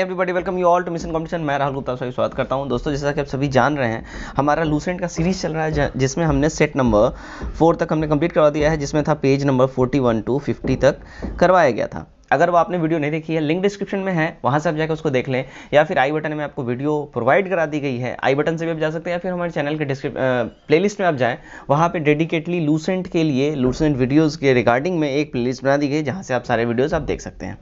everybody welcome you all to mission competition मैं राहुल गुप्ता सभी स्वागत करता हूं दोस्तों जैसा कि आप सभी जान रहे हैं हमारा लूसेंट का सीरीज चल रहा है जिसमें हमने सेट नंबर फोर तक हमने कंप्लीट करवा दिया है जिसमें था page number forty one to fifty तक करवाया गया था अगर वो आपने वीडियो नहीं देखी है लिंक डिस्क्रिप्शन में है वहाँ से आप जाकर उसको देख लें या फिर आई बटन में आपको वीडियो प्रोवाइड करा दी गई है आई बटन से भी आप जा सकते हैं या फिर हमारे चैनल के डिस्क्रिप प्लेलिस्ट में आप जाएँ वहाँ पर डेडिकेटली लूसेंट के लिए लूसेंट वीडियोज़ के रिगार्डिंग में एक प्लेलिस्ट बना दी गई जहाँ से आप सारे वीडियोज़ आप देख सकते हैं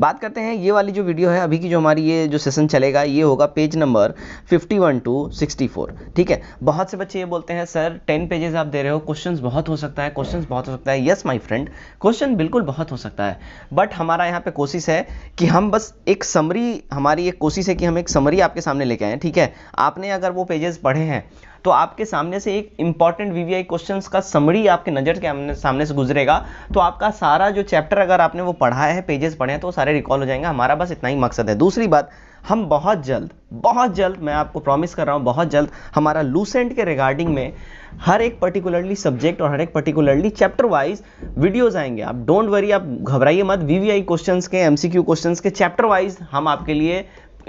बात करते हैं ये वाली जो वीडियो है अभी की जो हमारी ये जो सेशन चलेगा ये होगा page number fifty one to sixty four ठीक है बहुत से बच्चे ये बोलते हैं सर टेन पेजेस आप दे रहे हो क्वेश्चन बहुत हो सकता है क्वेश्चन बहुत हो सकता है यस माई फ्रेंड क्वेश्चन बिल्कुल बहुत हो सकता है बट हम हमारा यहाँ पे कोशिश है कि हम बस एक समरी हमारी एक कोशिश है कि हम एक समरी आपके सामने लेके आए ठीक है आपने अगर वो पेजेस पढ़े हैं तो आपके सामने से एक इंपॉर्टेंट वीवीआई क्वेश्चंस का समरी आपके नज़र के सामने से गुजरेगा तो आपका सारा जो चैप्टर अगर आपने वो पढ़ा है पेजेस पढ़े हैं तो सारे रिकॉल हो जाएंगे हमारा बस इतना ही मकसद है दूसरी बात हम बहुत जल्द बहुत जल्द मैं आपको प्रॉमिस कर रहा हूँ बहुत जल्द हमारा लूसेंट के रिगार्डिंग में हर एक पर्टिकुलरली सब्जेक्ट और हर एक पर्टिकुलरली चैप्टर वाइज वीडियोस आएंगे आप डोंट वरी आप घबराइए मत वीवीआई क्वेश्चंस के एमसीक्यू क्वेश्चंस के चैप्टर वाइज हम आपके लिए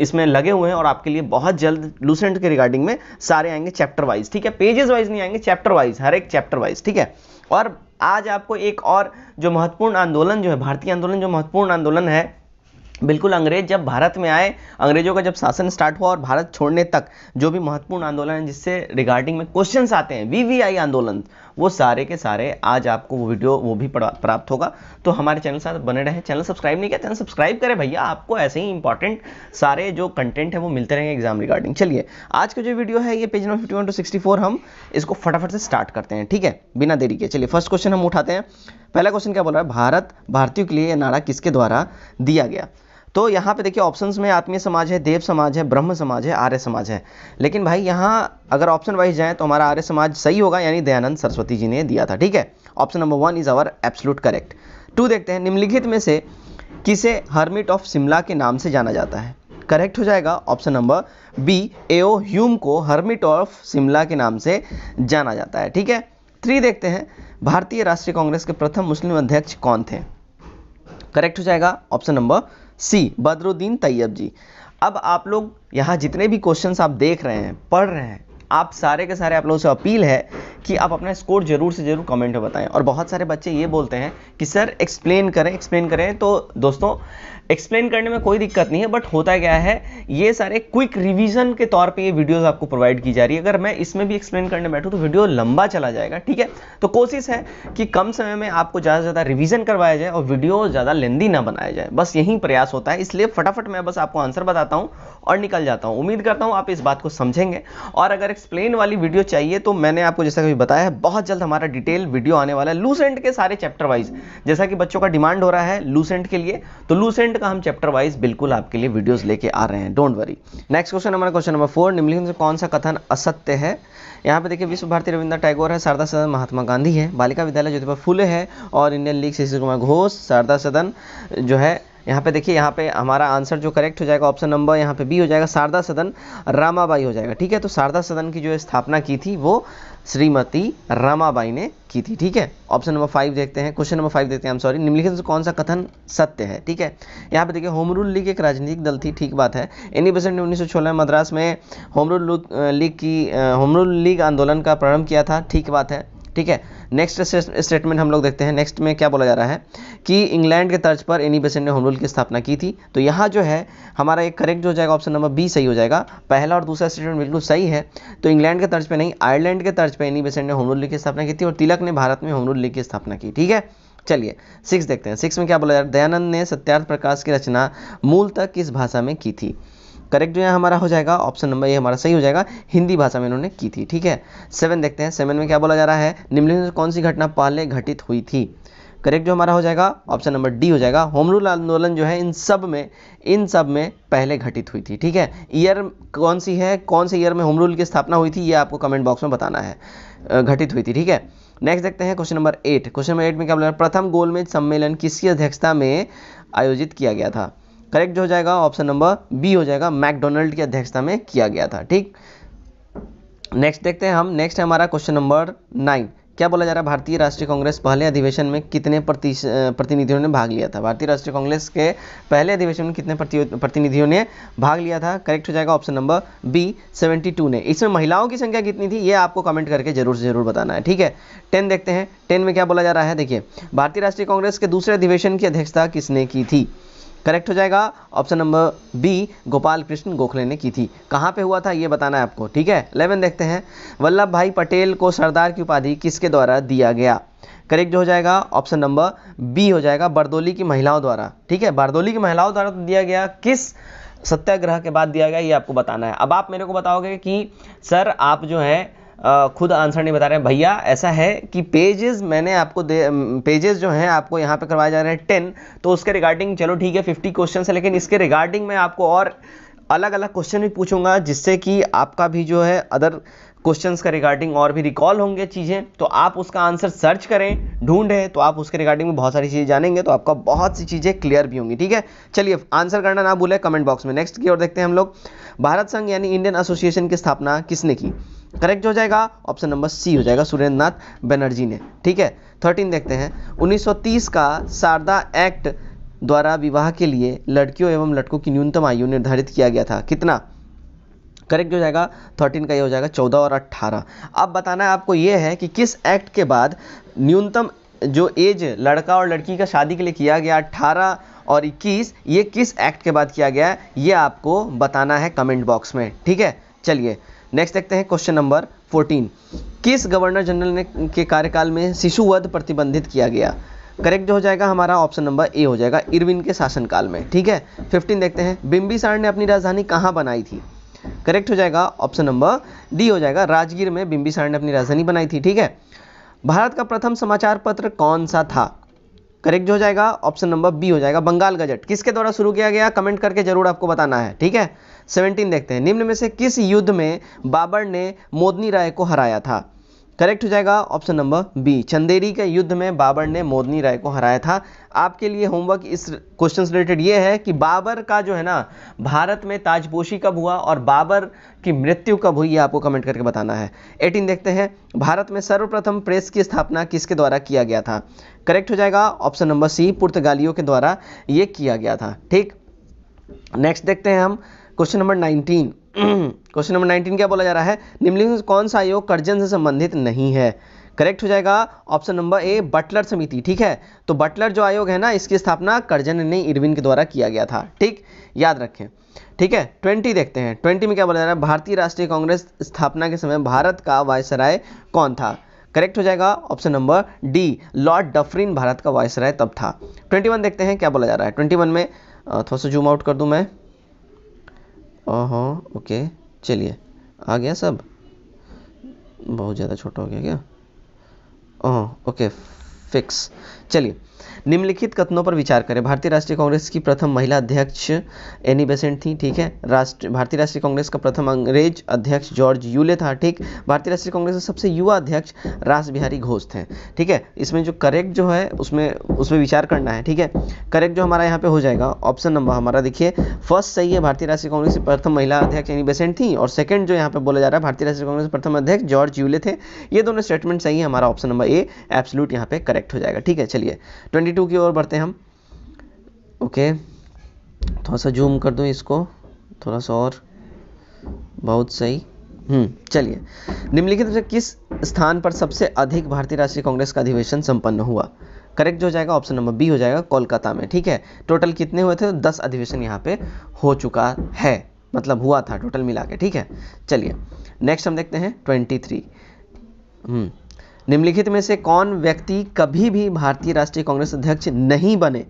इसमें लगे हुए हैं और आपके लिए बहुत जल्द लूसेंट के रिगार्डिंग में सारे आएंगे चैप्टर वाइज ठीक है पेजेस वाइज नहीं आएंगे चैप्टर वाइज हर एक चैप्टर वाइज ठीक है और आज आपको एक और जो महत्वपूर्ण आंदोलन जो है भारतीय आंदोलन जो महत्वपूर्ण आंदोलन है बिल्कुल अंग्रेज जब भारत में आए अंग्रेजों का जब शासन स्टार्ट हुआ और भारत छोड़ने तक जो भी महत्वपूर्ण आंदोलन है जिससे रिगार्डिंग में क्वेश्चंस आते हैं वीवीआई आंदोलन वो सारे के सारे आज आपको वो वीडियो वो भी प्राप्त होगा तो हमारे चैनल साथ बने रहे चैनल सब्सक्राइब नहीं किया चैनल तो सब्सक्राइब करें भैया आपको ऐसे ही इंपॉर्टेंट सारे जो कंटेंट है वो मिलते रहेंगे एग्जाम रिगार्डिंग चलिए आज का जो वीडियो है ये page number fifty two sixty हम इसको फटाफट से स्टार्ट करते हैं ठीक है बिना देरी के चलिए फर्स्ट क्वेश्चन हम उठाते हैं पहला क्वेश्चन क्या बोल रहा है भारत भारतीयों के लिए नारा किसके द्वारा दिया गया तो यहाँ पे देखिए ऑप्शंस में आत्मीय समाज है देव समाज है ब्रह्म समाज है आर्य समाज है लेकिन भाई यहाँ अगर ऑप्शन वाइज जाए तो हमारा आर्य समाज सही होगा यानी दयानंद सरस्वती जी ने दिया था ठीक है option number one is our absolute correct two देखते हैं निम्नलिखित में से किसे हर्मिट ऑफ शिमला के नाम से जाना जाता है करेक्ट हो जाएगा option number B A O Hume hermit of Shimla के नाम से जाना जाता है ठीक है थ्री देखते हैं भारतीय राष्ट्रीय कांग्रेस के प्रथम मुस्लिम अध्यक्ष कौन थे करेक्ट हो जाएगा option number C Badruddin Tyabji अब आप लोग यहाँ जितने भी क्वेश्चन आप देख रहे हैं पढ़ रहे हैं आप सारे के सारे आप लोगों से अपील है कि आप अपना स्कोर जरूर से जरूर कमेंट में बताएं और बहुत सारे बच्चे ये बोलते हैं कि सर एक्सप्लेन करें एक्सप्लेन करें तो दोस्तों एक्सप्लेन करने में कोई दिक्कत नहीं है बट होता क्या है ये सारे क्विक रिविजन के तौर पे ये वीडियोस आपको प्रोवाइड की जा रही है अगर मैं इसमें भी एक्सप्लेन करने बैठूँ तो वीडियो लंबा चला जाएगा ठीक है तो कोशिश है कि कम समय में आपको ज़्यादा से ज़्यादा रिविजन करवाया जाए और वीडियो ज़्यादा लेंदी ना बनाया जाए बस यही प्रयास होता है इसलिए फटाफट मैं बस आपको आंसर बताता हूँ और निकल जाता हूँ उम्मीद करता हूँ आप इस बात को समझेंगे और अगर एक्सप्लेन वाली वीडियो चाहिए तो मैंने आपको जैसा कभी बताया है बहुत जल्द हमारा डिटेल वीडियो आने वाला है लूसेंट के सारे चैप्टर वाइज जैसा कि बच्चों का डिमांड हो रहा है लूसेंट के लिए तो लूसेंट डेवलपमेंट का हम चैप्टर वाइज बिल्कुल आपके लिए वीडियोस लेके आ रहे हैं डोंट वरी नेक्स्ट क्वेश्चन हमारा क्वेश्चन नंबर फोर निम्नलिखित में कौन सा कथन असत्य है यहाँ पे देखिए विश्व भारती रविंद्र टैगोर है शारदा सदन महात्मा गांधी है बालिका विद्यालय ज्योतिबा फुले है और इंडियन लीग शिशिर कुमार घोष शारदा सदन जो है यहाँ पे देखिए यहाँ पे हमारा आंसर जो करेक्ट हो जाएगा ऑप्शन नंबर यहाँ पे बी हो जाएगा शारदा सदन रामाबाई हो जाएगा ठीक है तो शारदा सदन की जो स्थापना की थी वो श्रीमती रामाबाई ने की थी ठीक है ऑप्शन नंबर फाइव देखते हैं क्वेश्चन नंबर फाइव देखते हैं हम सॉरी निम्नलिखित से कौन सा कथन सत्य है ठीक है यहाँ पे देखिए होमरूल लीग एक राजनीतिक दल थी ठीक बात है इन्हीं बसेंट ने उन्नीस में मद्रास में होम रूल लीग की होमरूल लीग आंदोलन का प्रारंभ किया था ठीक बात है ठीक है नेक्स्ट स्टेटमेंट हम लोग देखते हैं नेक्स्ट में क्या बोला जा रहा है कि इंग्लैंड के तर्ज पर एनी बेसेंट ने होम रूल की स्थापना की थी तो यहाँ जो है हमारा एक करेक्ट हो जाएगा ऑप्शन नंबर बी सही हो जाएगा पहला और दूसरा स्टेटमेंट बिल्कुल सही है तो इंग्लैंड के तर्ज पर नहीं आयरलैंड के तर्ज पर एनी बेसेंट ने होम रूल लीग की स्थापना की थी और तिलक ने भारत में होम रूल लीग की स्थापना की ठीक है चलिए सिक्स देखते हैं सिक्स में क्या बोला जा रहा है दयानंद ने सत्यार्थ प्रकाश की रचना मूल तक किस भाषा में की थी करेक्ट जो है हमारा हो जाएगा ऑप्शन नंबर ये हमारा सही हो जाएगा हिंदी भाषा में इन्होंने की थी ठीक है सेवन देखते हैं सेवन में क्या बोला जा रहा है निम्नलिखित कौन सी घटना पहले घटित हुई थी करेक्ट जो हमारा हो जाएगा ऑप्शन नंबर डी हो जाएगा होम रूल आंदोलन जो है इन सब में इन सब में पहले घटित हुई थी ठीक है ईयर कौन सी है कौन से ईयर में होम रूल की स्थापना हुई थी ये आपको कमेंट बॉक्स में बताना है घटित हुई थी ठीक है नेक्स्ट देखते हैं question number eight question number eight में क्या बोला प्रथम गोलमेज सम्मेलन किसकी अध्यक्षता में आयोजित किया गया था करेक्ट हो जाएगा ऑप्शन नंबर बी हो जाएगा मैकडोनल्ड की अध्यक्षता में किया गया था ठीक नेक्स्ट देखते हैं हम नेक्स्ट है हमारा क्वेश्चन नंबर नाइन क्या बोला जा रहा है भारतीय राष्ट्रीय कांग्रेस पहले अधिवेशन में कितने प्रतिनिधियों ने भाग लिया था भारतीय राष्ट्रीय कांग्रेस के पहले अधिवेशन में कितने प्रतिनिधियों ने भाग लिया था करेक्ट हो जाएगा ऑप्शन नंबर बी 72 ने इसमें महिलाओं की संख्या कितनी थी ये आपको कमेंट करके जरूर से जरूर बताना है ठीक है टेन देखते हैं टेन में क्या बोला जा रहा है देखिए भारतीय राष्ट्रीय कांग्रेस के दूसरे अधिवेशन की अध्यक्षता किसने की थी करेक्ट हो जाएगा option number B Gopal Krishna Gokhale ने की थी कहाँ पे हुआ था ये बताना है आपको ठीक है इलेवन देखते हैं वल्लभ भाई पटेल को सरदार की उपाधि किसके द्वारा दिया गया करेक्ट जो हो जाएगा ऑप्शन नंबर बी हो जाएगा बरदोली की महिलाओं द्वारा ठीक है बरदोली की महिलाओं द्वारा तो दिया गया किस सत्याग्रह के बाद दिया गया ये आपको बताना है अब आप मेरे को बताओगे कि सर आप जो है खुद आंसर नहीं बता रहे हैं भैया ऐसा है कि पेजेस मैंने आपको दे पेजेस जो हैं आपको यहाँ पे करवाए जा रहे हैं टेन तो उसके रिगार्डिंग चलो ठीक है फिफ्टी क्वेश्चन है लेकिन इसके रिगार्डिंग मैं आपको और अलग अलग क्वेश्चन भी पूछूंगा जिससे कि आपका भी जो है अदर क्वेश्चंस का रिगार्डिंग और भी रिकॉल होंगे चीज़ें तो आप उसका आंसर सर्च करें ढूंढें तो आप उसके रिगार्डिंग में बहुत सारी चीज़ें जानेंगे तो आपका बहुत सी चीज़ें क्लियर भी होंगी ठीक है चलिए आंसर करना ना भूलें कमेंट बॉक्स में नेक्स्ट की ओर देखते हैं हम लोग भारत संघ यानी इंडियन एसोसिएशन की स्थापना किसने की करेक्ट हो जाएगा ऑप्शन नंबर सी हो जाएगा सुरेंद्र नाथ बनर्जी ने ठीक है थर्टीन देखते हैं 1930 का शारदा एक्ट द्वारा विवाह के लिए लड़कियों एवं लड़कों की न्यूनतम आयु निर्धारित किया गया था कितना करेक्ट हो जाएगा थर्टीन का ये हो जाएगा चौदह और अट्ठारह अब बताना है आपको ये है कि किस एक्ट के बाद न्यूनतम जो एज लड़का और लड़की का शादी के लिए किया गया अट्ठारह और इक्कीस ये किस एक्ट के बाद किया गया है ये आपको बताना है कमेंट बॉक्स में ठीक है चलिए नेक्स्ट देखते हैं क्वेश्चन नंबर 14 किस गवर्नर जनरल ने के कार्यकाल में शिशु वध प्रतिबंधित किया गया करेक्ट जो हो जाएगा हमारा ऑप्शन नंबर ए हो जाएगा इरविन के शासनकाल में ठीक है 15 देखते हैं बिम्बिसार ने अपनी राजधानी कहाँ बनाई थी करेक्ट हो जाएगा ऑप्शन नंबर डी हो जाएगा राजगीर में बिम्बिसार ने अपनी राजधानी बनाई थी ठीक है भारत का प्रथम समाचार पत्र कौन सा था करेक्ट जो हो जाएगा ऑप्शन नंबर बी हो जाएगा बंगाल गजट किसके द्वारा शुरू किया गया कमेंट करके जरूर आपको बताना है ठीक है सेवनटीन देखते हैं निम्न में से किस युद्ध में बाबर ने मोदनी राय को हराया था करेक्ट हो जाएगा ऑप्शन नंबर बी चंदेरी के युद्ध में बाबर ने मोदनी राय को हराया था आपके लिए होमवर्क इस क्वेश्चन से रिलेटेड ये है कि बाबर का जो है ना भारत में ताजपोशी कब हुआ और बाबर की मृत्यु कब हुई ये आपको कमेंट करके बताना है एटीन देखते हैं भारत में सर्वप्रथम प्रेस की स्थापना किसके द्वारा किया गया था करेक्ट हो जाएगा ऑप्शन नंबर सी पुर्तगालियों के द्वारा ये किया गया था ठीक नेक्स्ट देखते हैं हम question number nineteen question number nineteen क्या बोला जा रहा है निम्नलिखित कौन सा आयोग कर्जन से संबंधित नहीं है करेक्ट हो जाएगा ऑप्शन नंबर ए बटलर समिति ठीक है तो बटलर जो आयोग है ना इसकी स्थापना कर्जन ने इरविन के द्वारा किया गया था ठीक याद रखें ठीक है ट्वेंटी देखते हैं ट्वेंटी में क्या बोला जा रहा है भारतीय राष्ट्रीय कांग्रेस स्थापना के समय भारत का वायसराय कौन था करेक्ट हो जाएगा option number D lord Dufferin Bharat का वायसराय तब था ट्वेंटी वन देखते हैं क्या बोला जा रहा है ट्वेंटी वन में थोड़ा सा जूम आउट कर दूं मैं हाँ ओके चलिए आ गया सब बहुत ज़्यादा छोटा हो गया क्या ओह ओके फिक्स चलिए निम्नलिखित कथनों पर विचार करें भारतीय राष्ट्रीय कांग्रेस की प्रथम महिला अध्यक्ष एनी बेसेंट थी ठीक है राष्ट्र भारतीय राष्ट्रीय कांग्रेस का प्रथम अंग्रेज अध्यक्ष जॉर्ज यूले था ठीक भारतीय राष्ट्रीय कांग्रेस का सबसे युवा अध्यक्ष रास बिहारी घोष थे ठीक है इसमें जो करेक्ट जो है उसमें उसमें विचार करना है ठीक है करेक्ट जो हमारा यहाँ पे हो जाएगा ऑप्शन नंबर हमारा देखिए फर्स्ट सही है भारतीय राष्ट्रीय कांग्रेस की प्रथम महिला अध्यक्ष एनी बेसेंट थी और सेकंड जो यहाँ पे बोला जा रहा है भारतीय राष्ट्रीय कांग्रेस प्रथम अध्यक्ष जॉर्ज यूले थे ये दोनों स्टेटमेंट सही है हमारा ऑप्शन नंबर ए एब्सोल्यूट यहाँ पे करेक्ट हो जाएगा ठीक है चलिए ट्वेंटी टू की ओर बढ़ते हैं हम ओके थोड़ा सा जूम कर दूँ इसको थोड़ा सा और बहुत सही हम्म, चलिए निम्नलिखित में किस स्थान पर सबसे अधिक भारतीय राष्ट्रीय कांग्रेस का अधिवेशन संपन्न हुआ करेक्ट जो हो जाएगा ऑप्शन नंबर बी हो जाएगा कोलकाता में ठीक है टोटल कितने हुए थे दस अधिवेशन यहाँ पे हो चुका है मतलब हुआ था टोटल मिला के ठीक है चलिए नेक्स्ट हम देखते हैं ट्वेंटी हम्म, थ्री निम्नलिखित में से कौन व्यक्ति कभी भी भारतीय राष्ट्रीय कांग्रेस अध्यक्ष नहीं बने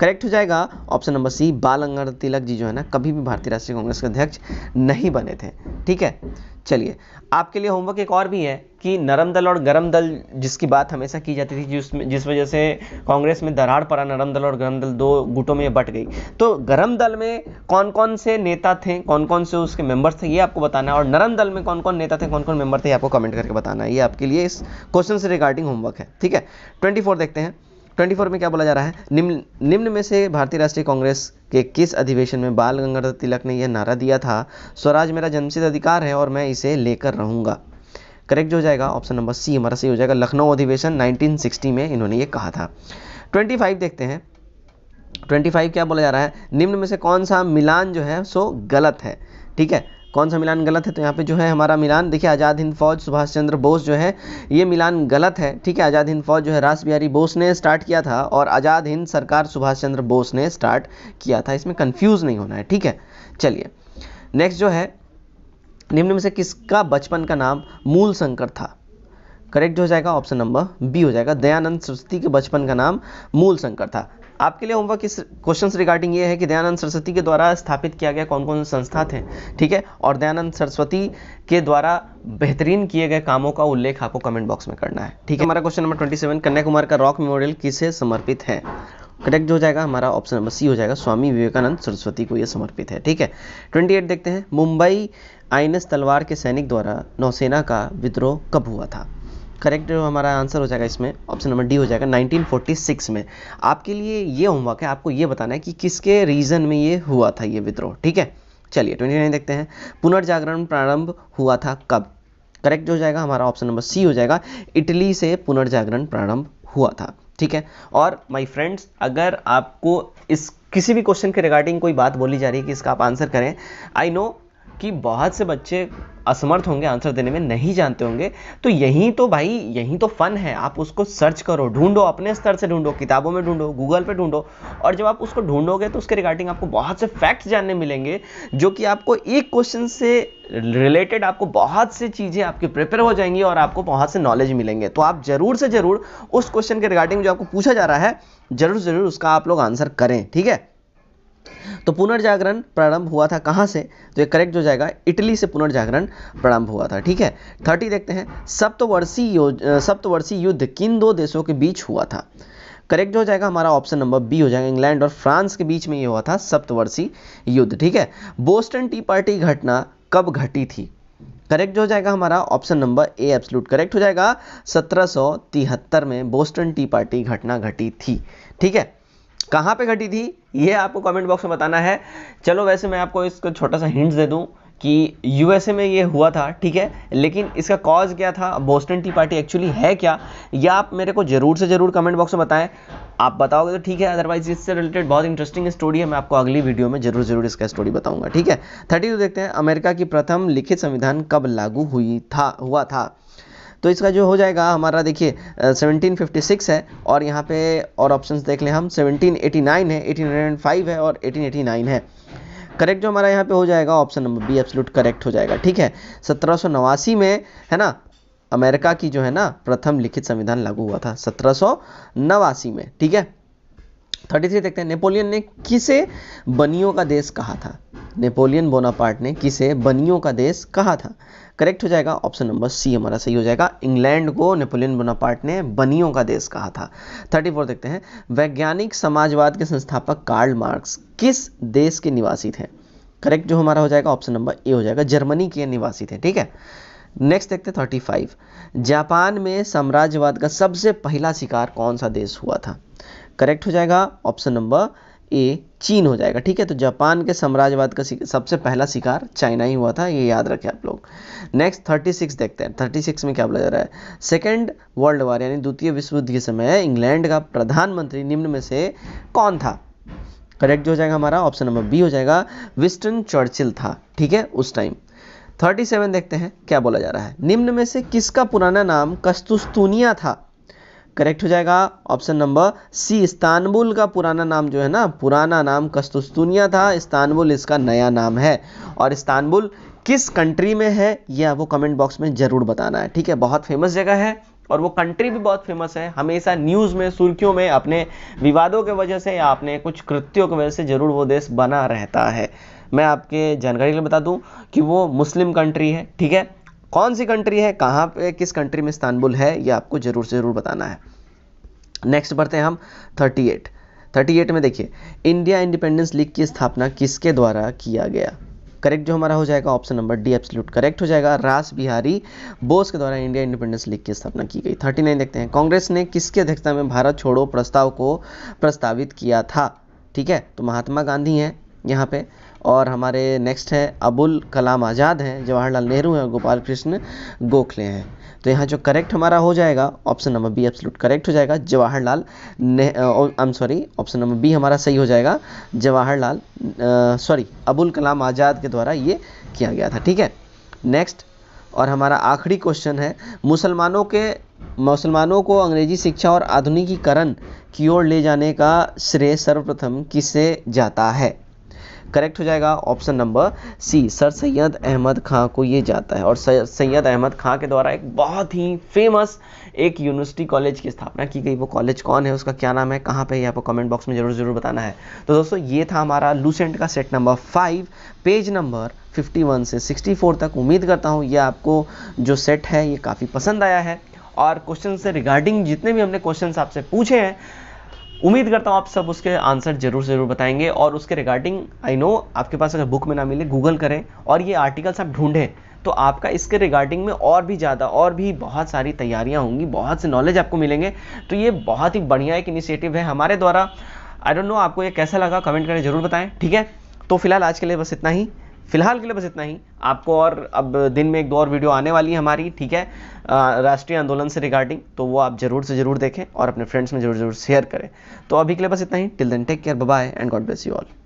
करेक्ट हो जाएगा ऑप्शन नंबर सी बाल गंगाधर तिलक जी जो है ना कभी भी भारतीय राष्ट्रीय कांग्रेस के अध्यक्ष नहीं बने थे ठीक है चलिए आपके लिए होमवर्क एक और भी है कि नरम दल और गरम दल जिसकी बात हमेशा की जाती थी जिस जिस वजह से कांग्रेस में दरार पड़ा नरम दल और गरम दल दो गुटों में बट गई तो गरम दल में कौन कौन से नेता थे कौन कौन से उसके मेंबर्स थे ये आपको बताना है और नरम दल में कौन कौन नेता थे कौन कौन मेंबर थे ये आपको कमेंट करके बताना है ये आपके लिए इस क्वेश्चन से रिगार्डिंग होमवर्क है ठीक है ट्वेंटी देखते हैं ट्वेंटी फोर में क्या बोला जा रहा है निम्न निम्न में से भारतीय राष्ट्रीय कांग्रेस के किस अधिवेशन में बाल गंगाधर तिलक ने यह नारा दिया था स्वराज मेरा जन्मसिद्ध अधिकार है और मैं इसे लेकर रहूंगा करेक्ट जो हो जाएगा ऑप्शन नंबर सी हमारा सही हो जाएगा लखनऊ अधिवेशन 1960 में इन्होंने ये कहा था 25 देखते हैं 25 क्या बोला जा रहा है निम्न में से कौन सा मिलान जो है सो गलत है ठीक है कौन सा मिलान गलत है तो यहाँ पे जो है हमारा मिलान देखिए आज़ाद हिंद फौज सुभाष चंद्र बोस जो है ये मिलान गलत है ठीक है आज़ाद हिंद फौज जो है रास बिहारी बोस ने स्टार्ट किया था और आज़ाद हिंद सरकार सुभाष चंद्र बोस ने स्टार्ट किया था इसमें कन्फ्यूज़ नहीं होना है ठीक है चलिए नेक्स्ट जो है निम्न में से किसका बचपन का नाम मूल शंकर था करेक्ट जो हो जाएगा ऑप्शन नंबर बी हो जाएगा दयानंद सरस्वती के बचपन का नाम मूल शंकर था आपके लिए होमवर्क इस क्वेश्चन रिगार्डिंग ये है कि दयानंद सरस्वती के द्वारा स्थापित किया गया कौन कौन संस्था थे ठीक है और दयानंद सरस्वती के द्वारा बेहतरीन किए गए कामों का उल्लेख आपको कमेंट बॉक्स में करना है ठीक है हमारा question number twenty seven Kanyakumari का रॉक मेमोरियल किसे समर्पित है करेक्ट जो हो जाएगा हमारा ऑप्शन नंबर सी हो जाएगा स्वामी विवेकानंद सरस्वती को यह समर्पित है ठीक है एट देखते हैं मुंबई आईएनएस तलवार के सैनिक द्वारा नौसेना का विद्रोह कब हुआ था करेक्ट हमारा आंसर हो जाएगा इसमें ऑप्शन नंबर डी हो जाएगा 1946 में आपके लिए ये होमवर्क है आपको ये बताना है कि किसके रीजन में ये हुआ था ये विद्रोह ठीक है चलिए ट्वेंटी नाइन देखते हैं पुनर्जागरण प्रारंभ हुआ था कब करेक्ट हो जाएगा हमारा ऑप्शन नंबर सी हो जाएगा इटली से पुनर्जागरण प्रारंभ हुआ था ठीक है और माई फ्रेंड्स अगर आपको इस किसी भी क्वेश्चन के रिगार्डिंग कोई बात बोली जा रही है कि इसका आप आंसर करें आई नो कि बहुत से बच्चे असमर्थ होंगे आंसर देने में नहीं जानते होंगे तो यही तो भाई यही तो फन है आप उसको सर्च करो ढूंढो अपने स्तर से ढूंढो किताबों में ढूंढो गूगल पे ढूंढो और जब आप उसको ढूंढोगे तो उसके रिगार्डिंग आपको बहुत से फैक्ट्स जानने मिलेंगे जो कि आपको एक क्वेश्चन से रिलेटेड आपको बहुत सी चीज़ें आपकी प्रिपेयर हो जाएंगी और आपको बहुत से नॉलेज मिलेंगे तो आप ज़रूर से ज़रूर उस क्वेश्चन के रिगार्डिंग जो आपको पूछा जा रहा है ज़रूर ज़रूर उसका आप लोग आंसर करें ठीक है तो पुनर्जागरण प्रारंभ हुआ था कहाँ से तो ये करेक्ट जो जाएगा इटली से पुनर्जागरण प्रारंभ हुआ था ठीक है थर्टी देखते हैं सप्तवर्षीय सप्तवर्षीय युद्ध किन दो देशों के बीच हुआ था करेक्ट हो जाएगा हमारा ऑप्शन नंबर बी हो जाएगा इंग्लैंड और फ्रांस के बीच में ये हुआ था सप्तवर्षीय युद्ध ठीक है बोस्टन टी पार्टी घटना कब घटी थी करेक्ट हो जाएगा हमारा option number A absolute correct हो जाएगा सत्रह में बोस्टन टी पार्टी घटना घटी थी ठीक है कहाँ पे घटी थी ये आपको कमेंट बॉक्स में बताना है चलो वैसे मैं आपको इसका छोटा सा हिंट दे दूँ कि यूएसए में ये हुआ था ठीक है लेकिन इसका कॉज क्या था बोस्टन टी पार्टी एक्चुअली है क्या या आप मेरे को ज़रूर से ज़रूर कमेंट बॉक्स में बताएं आप बताओगे तो ठीक है अदरवाइज इससे रिलेटेड बहुत इंटरेस्टिंग स्टोरी है मैं आपको अगली वीडियो में जरूर जरूर इसका स्टोरी बताऊंगा ठीक है थर्टी देखते हैं अमेरिका की प्रथम लिखित संविधान कब लागू हुई था हुआ था तो इसका जो हो जाएगा हमारा देखिए सेवनटीन फिफ्टी सिक्स है और यहाँ पे और ऑप्शन देख लें हम सेवनटीन एटी नाइन है एटीन हंड्रेड एंड फाइव है और एटीन एटी नाइन है करेक्ट जो हमारा यहाँ पे हो जाएगा option number B absolute correct हो जाएगा ठीक है सत्रह में है ना अमेरिका की जो है ना प्रथम लिखित संविधान लागू हुआ था सत्रह में ठीक है थर्टी थ्री देखते हैं नेपोलियन ने किसे बनियों का देश कहा था नेपोलियन बोनापार्ट ने किसे बनियों का देश कहा था करेक्ट हो जाएगा ऑप्शन नंबर सी हमारा सही हो जाएगा इंग्लैंड को नेपोलियन बोनापार्ट ने बनियों का देश कहा था थर्टी फोर देखते हैं वैज्ञानिक समाजवाद के संस्थापक कार्ल मार्क्स किस देश के निवासी थे करेक्ट जो हमारा हो जाएगा ऑप्शन नंबर ए हो जाएगा जर्मनी के निवासी थे ठीक है नेक्स्ट देखते हैं थर्टी फाइव जापान में साम्राज्यवाद का सबसे पहला शिकार कौन सा देश हुआ था करेक्ट हो जाएगा ऑप्शन नंबर ये चीन हो जाएगा ठीक है तो जापान के साम्राज्यवाद का सबसे पहला शिकार चाइना ही हुआ था ये याद रखें आप लोग नेक्स्ट थर्टी सिक्स देखते हैं थर्टी सिक्स में क्या बोला जा रहा है सेकेंड वर्ल्ड वॉर यानी द्वितीय विश्व युद्ध के समय इंग्लैंड का प्रधानमंत्री निम्न में से कौन था करेक्ट जो हो जाएगा हमारा ऑप्शन नंबर बी हो जाएगा विस्टन चर्चिल था ठीक है उस टाइम थर्टी सेवन देखते हैं क्या बोला जा रहा है निम्न में से किसका पुराना नाम कस्तुस्तूनिया था करेक्ट हो जाएगा ऑप्शन नंबर सी इस्तानबुल का पुराना नाम जो है ना पुराना नाम कस्तुस्तुनिया था इस्तानबुल इसका नया नाम है और इस्तानबुल किस कंट्री में है यह वो कमेंट बॉक्स में ज़रूर बताना है ठीक है बहुत फेमस जगह है और वो कंट्री भी बहुत फेमस है हमेशा न्यूज़ में सुर्खियों में अपने विवादों के वजह से या अपने कुछ कृत्यों की वजह से ज़रूर वो देश बना रहता है मैं आपके जानकारी के लिए बता दूं कि वो मुस्लिम कंट्री है ठीक है कौन सी कंट्री है कहाँ पे किस कंट्री में इस्तानबुल है ये आपको ज़रूर से ज़रूर बताना है नेक्स्ट बढ़ते हैं हम 38 38 में देखिए इंडिया इंडिपेंडेंस लीग की स्थापना किसके द्वारा किया गया करेक्ट जो हमारा हो जाएगा option number D absolute correct हो जाएगा रास बिहारी बोस के द्वारा इंडिया इंडिपेंडेंस लीग की स्थापना की गई नाइन देखते हैं कांग्रेस ने किसकी अध्यक्षता में भारत छोड़ो प्रस्ताव को प्रस्तावित किया था ठीक है तो महात्मा गांधी हैं यहाँ पे और हमारे नेक्स्ट है अबुल कलाम आज़ाद हैं जवाहरलाल नेहरू हैं गोपाल कृष्ण गोखले हैं तो यहाँ जो करेक्ट हमारा हो जाएगा option number B absolute correct हो जाएगा जवाहरलाल ने I am sorry option number B हमारा सही हो जाएगा जवाहरलाल सॉरी अबुल कलाम आज़ाद के द्वारा ये किया गया था ठीक है नेक्स्ट और हमारा आखिरी क्वेश्चन है मुसलमानों के मुसलमानों को अंग्रेजी शिक्षा और आधुनिकीकरण की ओर ले जाने का श्रेय सर्वप्रथम किसे जाता है करेक्ट हो जाएगा option number C sir Syed Ahmad Khan को ये जाता है और सैयद अहमद खां के द्वारा एक बहुत ही फेमस एक यूनिवर्सिटी कॉलेज की स्थापना की गई वो कॉलेज कौन है उसका क्या नाम है कहाँ पर आपको कमेंट बॉक्स में जरूर जरूर बताना है तो दोस्तों ये था हमारा लूसेंट का set number five page number 51 से 64 तक उम्मीद करता हूँ ये आपको जो सेट है ये काफ़ी पसंद आया है और क्वेश्चन से रिगार्डिंग जितने भी हमने क्वेश्चन आपसे पूछे हैं उम्मीद करता हूँ आप सब उसके आंसर जरूर जरूर बताएंगे और उसके रिगार्डिंग आई नो आपके पास अगर बुक में ना मिले गूगल करें और ये आर्टिकल्स आप ढूंढें तो आपका इसके रिगार्डिंग में और भी ज़्यादा और भी बहुत सारी तैयारियाँ होंगी बहुत से नॉलेज आपको मिलेंगे तो ये बहुत ही बढ़िया एक इनिशिएटिव है हमारे द्वारा आई डोंट नो आपको ये कैसा लगा कमेंट करें जरूर बताएं ठीक है तो फिलहाल आज के लिए बस इतना ही फिलहाल के लिए बस इतना ही आपको और अब दिन में एक दो और वीडियो आने वाली है हमारी ठीक है राष्ट्रीय आंदोलन से रिगार्डिंग तो वो आप जरूर से जरूर देखें और अपने फ्रेंड्स में जरूर जरूर शेयर करें तो अभी के लिए बस इतना ही till then take care bye and God bless you all